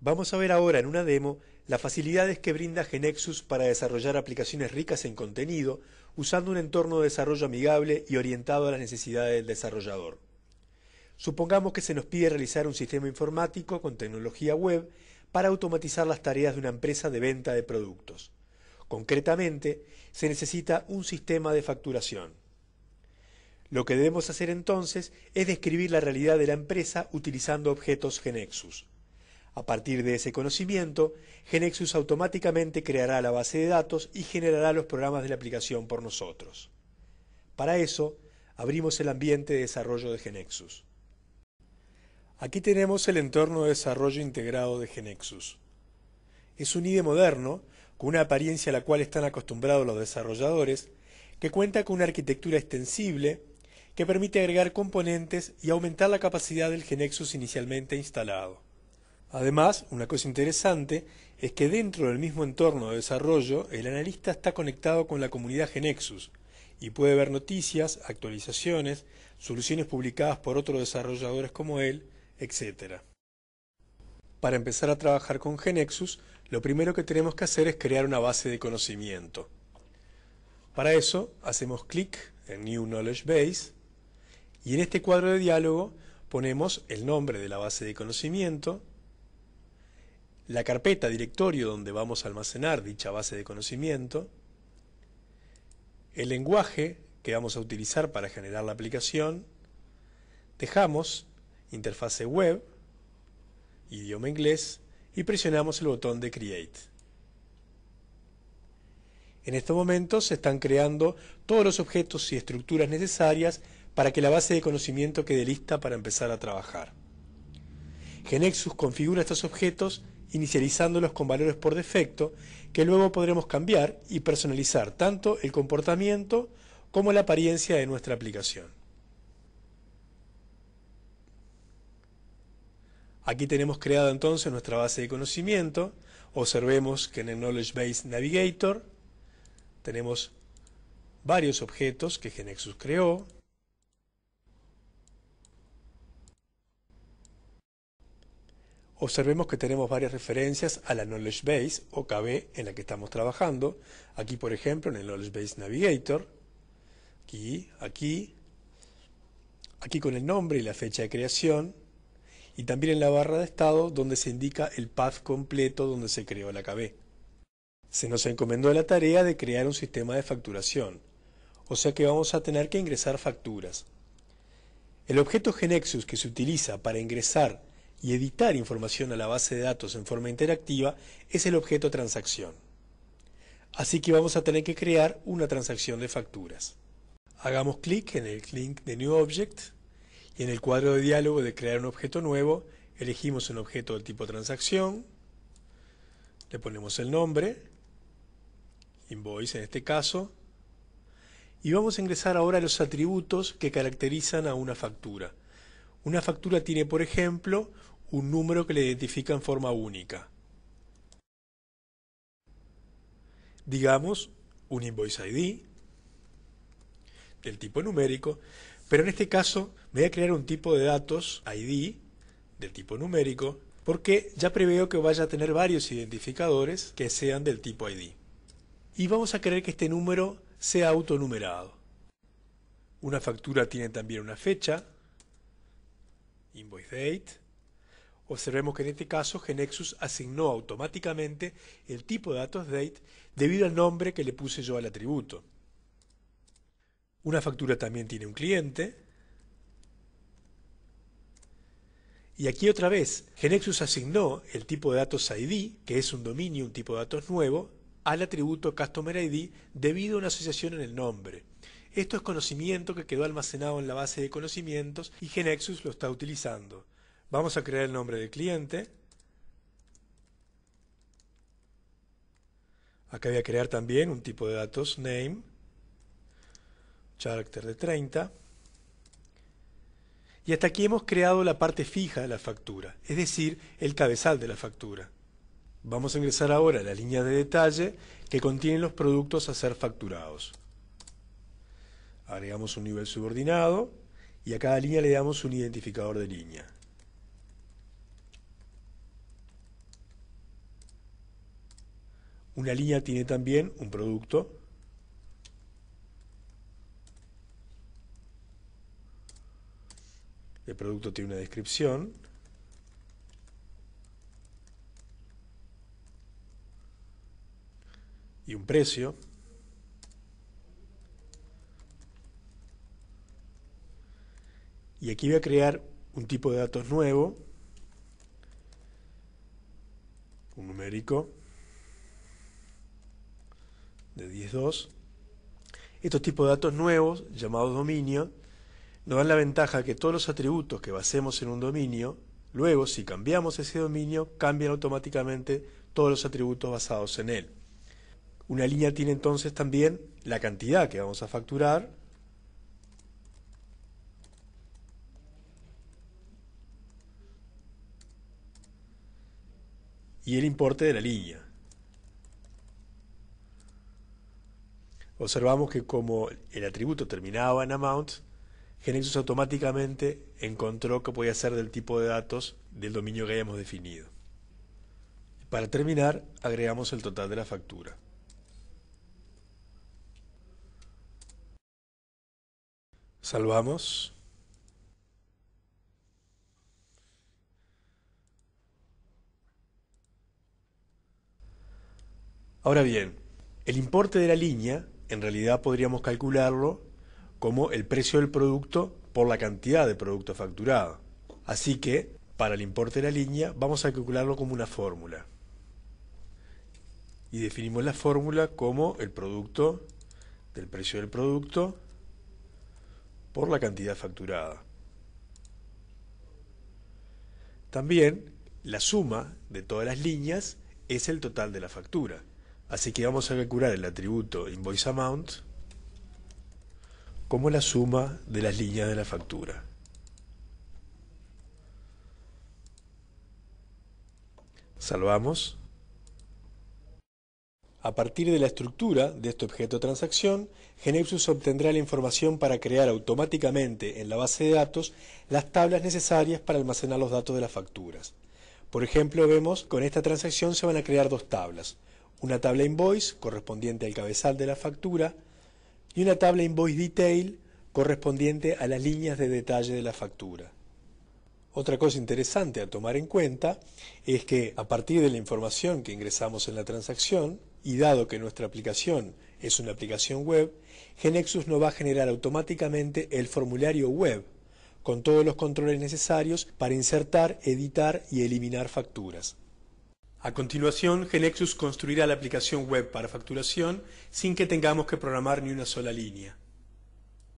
Vamos a ver ahora en una demo las facilidades que brinda Genexus para desarrollar aplicaciones ricas en contenido usando un entorno de desarrollo amigable y orientado a las necesidades del desarrollador. Supongamos que se nos pide realizar un sistema informático con tecnología web para automatizar las tareas de una empresa de venta de productos. Concretamente, se necesita un sistema de facturación. Lo que debemos hacer entonces es describir la realidad de la empresa utilizando objetos Genexus. A partir de ese conocimiento, Genexus automáticamente creará la base de datos y generará los programas de la aplicación por nosotros. Para eso, abrimos el ambiente de desarrollo de Genexus. Aquí tenemos el entorno de desarrollo integrado de Genexus. Es un IDE moderno, con una apariencia a la cual están acostumbrados los desarrolladores, que cuenta con una arquitectura extensible que permite agregar componentes y aumentar la capacidad del Genexus inicialmente instalado. Además, una cosa interesante es que dentro del mismo entorno de desarrollo, el analista está conectado con la comunidad Genexus y puede ver noticias, actualizaciones, soluciones publicadas por otros desarrolladores como él, etc. Para empezar a trabajar con Genexus, lo primero que tenemos que hacer es crear una base de conocimiento. Para eso, hacemos clic en New Knowledge Base y en este cuadro de diálogo ponemos el nombre de la base de conocimiento, la carpeta directorio donde vamos a almacenar dicha base de conocimiento, el lenguaje que vamos a utilizar para generar la aplicación, dejamos interfase web, idioma inglés, y presionamos el botón de Create. En estos momentos se están creando todos los objetos y estructuras necesarias para que la base de conocimiento quede lista para empezar a trabajar. Genexus configura estos objetos inicializándolos con valores por defecto que luego podremos cambiar y personalizar tanto el comportamiento como la apariencia de nuestra aplicación. Aquí tenemos creada entonces nuestra base de conocimiento. Observemos que en el Knowledge Base Navigator tenemos varios objetos que Genexus creó, observemos que tenemos varias referencias a la Knowledge Base o KB en la que estamos trabajando. Aquí, por ejemplo, en el Knowledge Base Navigator. Aquí, aquí. Aquí con el nombre y la fecha de creación. Y también en la barra de estado donde se indica el path completo donde se creó la KB. Se nos encomendó la tarea de crear un sistema de facturación. O sea que vamos a tener que ingresar facturas. El objeto Genexus que se utiliza para ingresar y editar información a la base de datos en forma interactiva es el objeto transacción. Así que vamos a tener que crear una transacción de facturas. Hagamos clic en el link de New Object y en el cuadro de diálogo de crear un objeto nuevo elegimos un objeto del tipo transacción, le ponemos el nombre, invoice en este caso, y vamos a ingresar ahora los atributos que caracterizan a una factura. Una factura tiene, por ejemplo, un número que le identifica en forma única. Digamos, un invoice ID del tipo numérico, pero en este caso voy a crear un tipo de datos ID del tipo numérico porque ya preveo que vaya a tener varios identificadores que sean del tipo ID. Y vamos a querer que este número sea autonumerado. Una factura tiene también una fecha, invoice date. Observemos que en este caso Genexus asignó automáticamente el tipo de datos date debido al nombre que le puse yo al atributo. Una factura también tiene un cliente. Y aquí otra vez, Genexus asignó el tipo de datos ID, que es un dominio, un tipo de datos nuevo, al atributo customer ID debido a una asociación en el nombre. Esto es conocimiento que quedó almacenado en la base de conocimientos y Genexus lo está utilizando. Vamos a crear el nombre del cliente. Acá voy a crear también un tipo de datos, name, character de 30. Y hasta aquí hemos creado la parte fija de la factura, es decir, el cabezal de la factura. Vamos a ingresar ahora a la línea de detalle que contiene los productos a ser facturados agregamos un nivel subordinado y a cada línea le damos un identificador de línea. Una línea tiene también un producto. El producto tiene una descripción. Y un precio. Y aquí voy a crear un tipo de datos nuevo, un numérico de 10.2. Estos tipos de datos nuevos, llamados dominio, nos dan la ventaja que todos los atributos que basemos en un dominio, luego si cambiamos ese dominio, cambian automáticamente todos los atributos basados en él. Una línea tiene entonces también la cantidad que vamos a facturar, y el importe de la línea. Observamos que como el atributo terminaba en amount, Genexus automáticamente encontró que podía ser del tipo de datos del dominio que hayamos definido. Para terminar, agregamos el total de la factura. Salvamos. Ahora bien, el importe de la línea, en realidad podríamos calcularlo como el precio del producto por la cantidad de producto facturado. Así que, para el importe de la línea, vamos a calcularlo como una fórmula. Y definimos la fórmula como el producto del precio del producto por la cantidad facturada. También, la suma de todas las líneas es el total de la factura. Así que vamos a calcular el atributo invoice amount como la suma de las líneas de la factura. Salvamos. A partir de la estructura de este objeto transacción, GeneXus obtendrá la información para crear automáticamente en la base de datos las tablas necesarias para almacenar los datos de las facturas. Por ejemplo, vemos que con esta transacción se van a crear dos tablas, una tabla invoice correspondiente al cabezal de la factura y una tabla invoice detail correspondiente a las líneas de detalle de la factura. Otra cosa interesante a tomar en cuenta es que a partir de la información que ingresamos en la transacción, y dado que nuestra aplicación es una aplicación web, Genexus nos va a generar automáticamente el formulario web con todos los controles necesarios para insertar, editar y eliminar facturas. A continuación, Genexus construirá la aplicación web para facturación sin que tengamos que programar ni una sola línea.